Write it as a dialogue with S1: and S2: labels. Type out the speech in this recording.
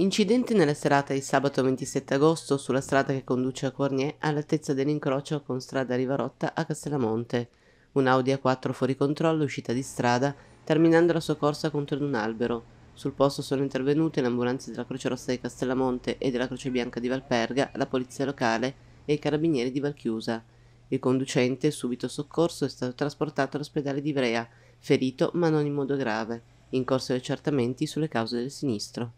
S1: Incidente nella serata di sabato 27 agosto sulla strada che conduce a Cornier all'altezza dell'incrocio con strada Rivarotta a Castellamonte. Un Audi A4 fuori controllo è uscita di strada terminando la sua corsa contro un albero. Sul posto sono intervenute le ambulanze della Croce Rossa di Castellamonte e della Croce Bianca di Valperga, la polizia locale e i carabinieri di Valchiusa. Il conducente, subito soccorso, è stato trasportato all'ospedale di Ivrea, ferito ma non in modo grave, in corso di accertamenti sulle cause del sinistro.